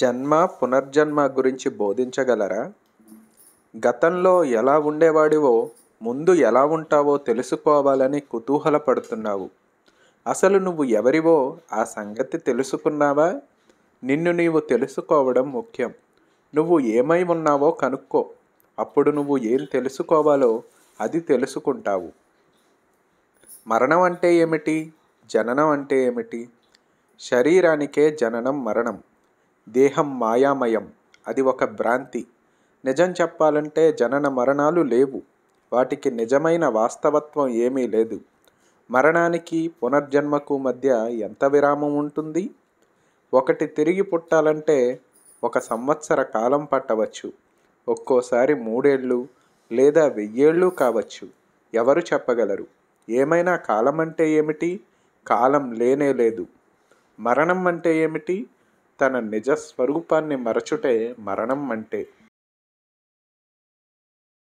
జన్మ పునర్జన్మ గురించి బోధించగలరా గతంలో ఎలా ఉండేవాడివో ముందు ఎలా ఉంటావో తెలుసుకోవాలని కుతూహలపడుతున్నావు అసలు నువ్వు ఎవరివో ఆ సంగతి తెలుసుకున్నావా నిన్ను నీవు తెలుసుకోవడం ముఖ్యం నువ్వు ఏమై ఉన్నావో కనుక్కో అప్పుడు నువ్వు ఏం తెలుసుకోవాలో అది తెలుసుకుంటావు మరణం అంటే ఏమిటి జననం అంటే ఏమిటి శరీరానికే జననం మరణం దేహం మాయామయం అది ఒక భ్రాంతి నిజం చెప్పాలంటే జనన మరణాలు లేవు వాటికి నిజమైన వాస్తవత్వం ఏమీ లేదు మరణానికి పునర్జన్మకు మధ్య ఎంత విరామం ఉంటుంది ఒకటి తిరిగి పుట్టాలంటే ఒక సంవత్సర కాలం పట్టవచ్చు ఒక్కోసారి మూడేళ్ళు లేదా వెయ్యేళ్ళు కావచ్చు ఎవరు చెప్పగలరు ఏమైనా కాలం అంటే ఏమిటి కాలం లేనే లేదు మరణం అంటే ఏమిటి తన నిజస్వరూపాన్ని మరచుటే మరణం అంటే